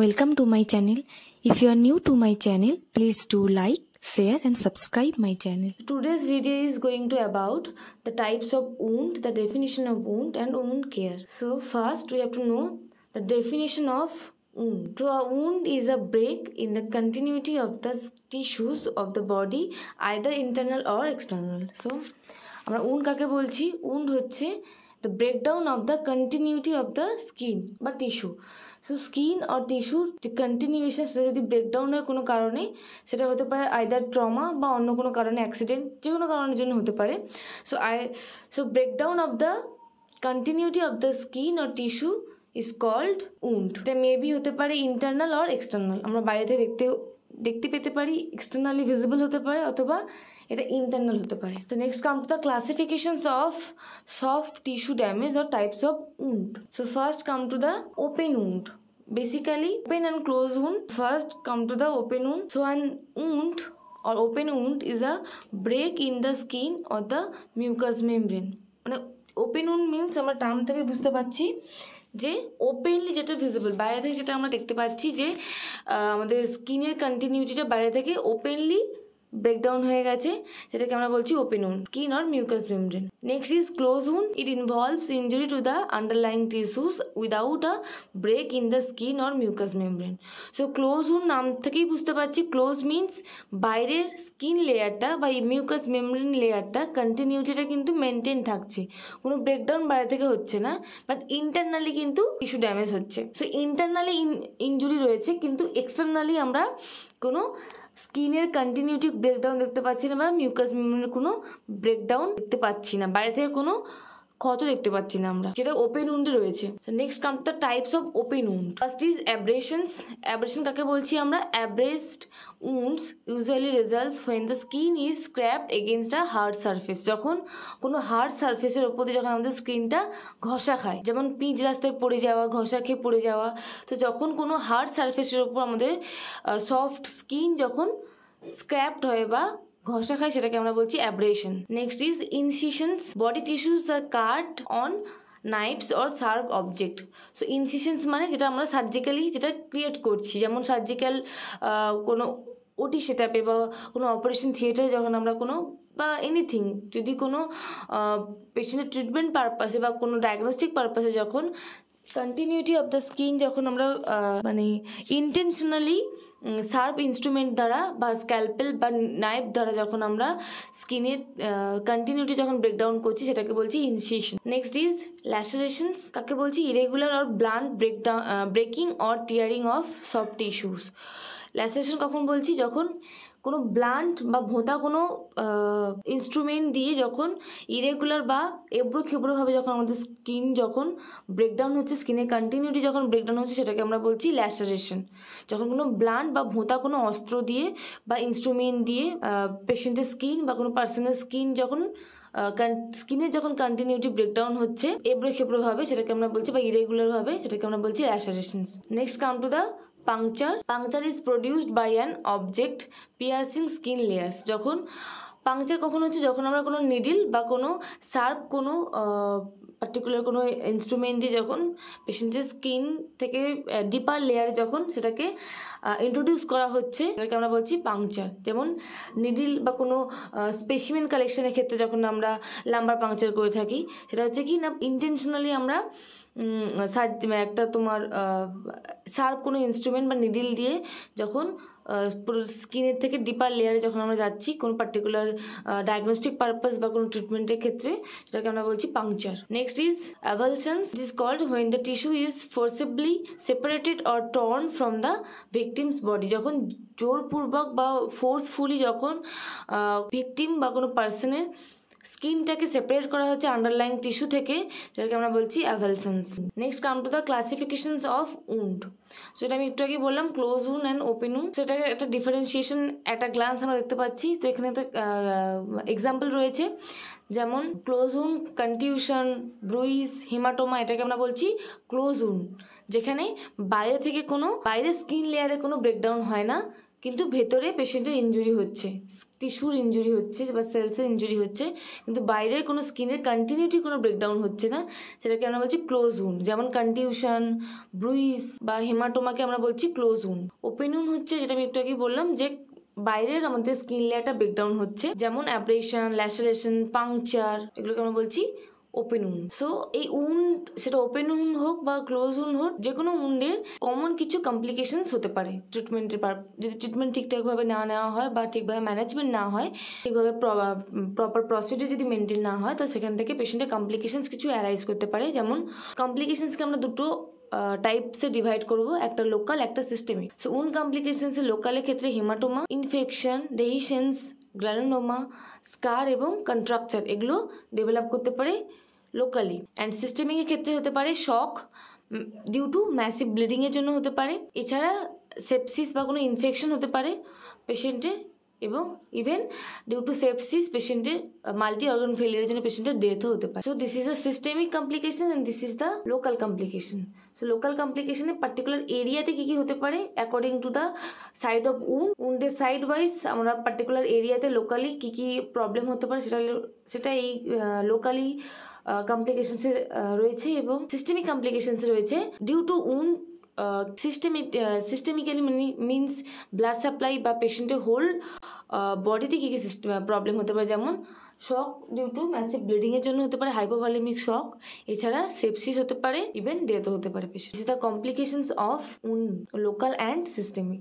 Welcome to my channel. If you are new to my channel, please do like, share and subscribe my channel. Today's video is going to about the types of wound, the definition of wound and wound care. So first we have to know the definition of wound. So a wound is a break in the continuity of the tissues of the body either internal or external. So আমরা উন কাকে বলছি wound হচ্ছে the breakdown of the continuity of the skin বা tissue so skin or টিস্যুর continuation সেটা যদি breakdown হয় কোনো কারণে সেটা হতে পারে আইদার ট্রমা বা অন্য কোনো কারণে অ্যাক্সিডেন্ট যে কোনো কারণের জন্য হতে পারে so I so breakdown of the continuity of the skin or tissue is called wound এটা মেবি হতে পারে ইন্টারনাল অর এক্সটার্নাল আমরা বাইরে থেকে দেখতে দেখতে পেতে পারি এক্সটার্নালি ভিজিবল হতে পারে অথবা এটা ইন্টারনাল হতে পারে তো next come to the classifications of soft tissue damage or types of wound so first come to the open wound basically open and close wound first come to the open wound so an wound or open wound is a break in the skin or the mucous membrane মানে open wound means আমরা term থেকে বুঝতে পারছি যে openly যেটা visible বাইরে থেকে যেটা আমরা দেখতে পাচ্ছি যে আমাদের স্কিনের কন্টিনিউটিটা বাইরে থেকে ওপেনলি ব্রেকডাউন হয়ে গেছে সেটাকে আমরা বলছি open wound skin or mucous membrane next is close wound it involves injury to the underlying tissues without a break in the skin or mucous membrane so close wound নাম থেকেই বুঝতে পারছি close means বাইরের skin লেয়ারটা বা mucus membrane লেয়ারটা কন্টিনিউটিটা কিন্তু maintain থাকছে কোনো ব্রেকডাউন বাইরে থেকে হচ্ছে না বাট ইন্টারনালি কিন্তু কিছু ড্যামেজ হচ্ছে সো ইন্টারনালি ইনজুরি রয়েছে কিন্তু এক্সটার্নালি আমরা কোনো স্কিনের কন্টিনিউটি ব্রেকডাউন দেখতে পাচ্ছি না বা মিউকাস মেমোরির কোনো ব্রেকডাউন দেখতে পাচ্ছি না বাইরে থেকে কোনো ক্ষত দেখতে পাচ্ছি না আমরা যেটা ওপেন উন্ডে রয়েছে next come the types of open wound first is abrasions abrasion কাকে বলছি আমরা abrased wounds usually results when the skin is scraped against a hard surface যখন কোনো হার্ড সার্ফেসের ওপর দিয়ে যখন আমাদের স্কিনটা ঘষা খায় যেমন পিঁচ রাস্তায় পড়ে যাওয়া ঘষা খেয়ে পড়ে যাওয়া তো যখন কোনো হার্ড সার্ফেসের ওপর আমাদের সফট স্কিন যখন স্ক্র্যাপড হয় বা ঘষা খায় সেটাকে আমরা বলছি abrasion next is incisions body tissues are cut on knives or sharp object so incisions মানে যেটা আমরা সার্জিক্যালি যেটা ক্রিয়েট করছি যেমন সার্জিক্যাল কোনো ওটি সেটাপে বা কোনো অপারেশন থিয়েটারে যখন আমরা কোনো বা এনিথিং যদি কোনো পেশেন্টের ট্রিটমেন্ট পারপাসে বা কোনো ডায়াগনস্টিক পারপাসে যখন কন্টিনিউটি অফ দ্য স্কিন যখন আমরা মানে ইন্টেনশনালি শার্প ইনস্ট্রুমেন্ট দ্বারা বা স্ক্যালপেল বা নাইফ দ্বারা যখন আমরা স্কিনের কন্টিনিউটি যখন ব্রেকডাউন করছি সেটাকে বলছি ইনসিশন নেক্সট ইজ ল্যাসারেশনস কাকে বলছি irregular or blunt breakdown breaking or tearing of soft tissues laceration কখন বলছি যখন কোনো ব্লান্ট বা ভোঁতা কোনো ইনস্ট্রুমেন্ট দিয়ে যখন ইরেগুলার বা এবড়ো খেবড়োভাবে যখন আমাদের স্কিন যখন ব্রেকডাউন হচ্ছে স্কিনের কন্টিনিউটি যখন ব্রেকডাউন হচ্ছে সেটাকে আমরা বলছি ল্যাসারেশন যখন কোনো ব্লান্ট বা ভোঁতা কোনো অস্ত্র দিয়ে বা ইনস্ট্রুমেন্ট দিয়ে পেশেন্টের স্কিন বা কোনো পার্সনের স্কিন যখন স্কিনে যখন কন্টিনিউটি ব্রেকডাউন হচ্ছে এবড়ো খেবড়োভাবে সেটাকে আমরা বলছি বা ইরেগুলারভাবে সেটাকে আমরা বলছি laceration next come to the puncture puncture is produced by an object piercing skin layers যখন পাংচার কখন হচ্ছে যখন আমরা কোনো নিডিল বা কোনো শার্প কোনো পার্টিকুলার কোনো ইনস্ট্রুমেন্ট দিয়ে যখন পেশেন্টের স্কিন থেকে ডিপার লেয়ারে যখন সেটাকে ইন্ট্রোডিউস করা হচ্ছে সেটাকে আমরা বলছি পাংচার যেমন নিডিল বা কোনো স্পেসিমেন কালেকশনের ক্ষেত্রে যখন আমরা লাম্বার পাংচার করে থাকি সেটা হচ্ছে কি না ইন্টেনশনালি আমরা মানে একটা তোমার শার্প কোনো ইনস্ট্রুমেন্ট বা নিডিল দিয়ে যখন পুরো স্কিনের থেকে ডিপার লেয়ারে যখন আমরা যাচ্ছি কোনো পার্টিকুলার ডায়াগনস্টিক পারপাস বা কোনো ট্রিটমেন্টের ক্ষেত্রে সেটাকে আমরা বলছি puncture next is avulsions it is called when the tissue is forcibly separated or torn from the victim's body যখন জোরপূর্বক বা ফোর্সফুলি যখন ভিকটিম বা কোনো পার্সনের স্কিনটাকে সেপারেট করা হচ্ছে আন্ডারলাইন টিস্যু থেকে যেটাকে আমরা বলছি avulsions next come to the classifications of wound সেটা আমি একটু আগে বললাম ক্লোজ উন অ্যান্ড ওপেন উন সেটাকে একটা ডিফারেন্সিয়েশন একটা গ্লান্স আমরা দেখতে পাচ্ছি তো এখানে একটা এক্সাম্পল রয়েছে যেমন ক্লোজ উন কন্টিউশন ব্রুইজ হিমাটোমা এটাকে আমরা বলছি ক্লোজ উন যেখানে বাইরে থেকে কোনো বাইরে স্কিন লেয়ারে কোনো ব্রেকডাউন হয় না কিন্তু ভেতরে পেশেন্টের ইঞ্জুরি হচ্ছে টিস্যুর ইঞ্জুরি হচ্ছে বা সেলসের ইঞ্জুরি হচ্ছে কিন্তু বাইরের কোনো স্কিনের কন্টিনিউটি কোনো ব্রেকডাউন হচ্ছে না সেটাকে আমরা বলছি ক্লোজ উন যেমন কন্টিউশন ব্রুইস বা হেমাটোমাকে আমরা বলছি ক্লোজ উন ওপেন উন হচ্ছে যেটা আমি একটু আগে বললাম যে বাইরের আমাদের স্কিন লেয়ারটা ব্রেকডাউন হচ্ছে যেমন অ্যাপারেশন ল্যাসারেশন পাংচার এগুলোকে আমরা বলছি ওপেন উন সো এই উন সেটা ওপেন উন হোক বা ক্লোজ উন হোক যে কোনো উন্ডের কমন কিছু কমপ্লিকেশনস হতে পারে ট্রিটমেন্টের যদি ট্রিটমেন্ট ঠিকঠাকভাবে না নেওয়া হয় বা ঠিকভাবে ম্যানেজমেন্ট না হয় ঠিকভাবে প্রপার প্রসিডিউর যদি মেনটেন না হয় তো সেখান থেকে পেশেন্টের কমপ্লিকেশনস কিছু অ্যারাইজ করতে পারে যেমন কমপ্লিকেশনসকে আমরা দুটো টাইপসে ডিভাইড করব একটা লোকাল একটা সিস্টেমিক সো উন কমপ্লিকেশনসে লোকালের ক্ষেত্রে হিমাটোমা ইনফেকশন ডেহিসেন্স গ্র্যানোমা স্কার এবং কন্ট্রাকচার এগুলো ডেভেলপ করতে পারে লোকালি অ্যান্ড সিস্টেমিকের ক্ষেত্রে হতে পারে শক ডিউ টু ম্যাসিভ ব্লিডিংয়ের জন্য হতে পারে এছাড়া সেপসিস বা কোনো ইনফেকশন হতে পারে পেশেন্টের এবং ইভেন ডিউ টু সেপসিস পেশেন্টের মাল্টি অর্গান ফেলিয়ারের জন্য পেশেন্টের ডেথও হতে পারে so this is the systemic complication and this is the local complication so local কমপ্লিকেশনে পার্টিকুলার এরিয়াতে কী কী হতে পারে according to the side of wound উন্ডের সাইড ওয়াইজ আমরা পার্টিকুলার এরিয়াতে লোকালি কী কী প্রবলেম হতে পারে সেটা সেটা এই লোকালি কমপ্লিকেশনস রয়েছে এবং সিস্টেমিক কমপ্লিকেশনস রয়েছে due to wound systemic সিস্টেমিক্যালি means blood supply বা পেশেন্টের হোল বডিতে কী কী প্রবলেম হতে পারে যেমন শক ডিউ টু ম্যাসিভ ব্লিডিংয়ের জন্য হতে পারে হাইপোভলিমিক শক এছাড়া সেপসিস হতে পারে ইভেন ডেথও হতে পারে patient the complications of wound local and systemic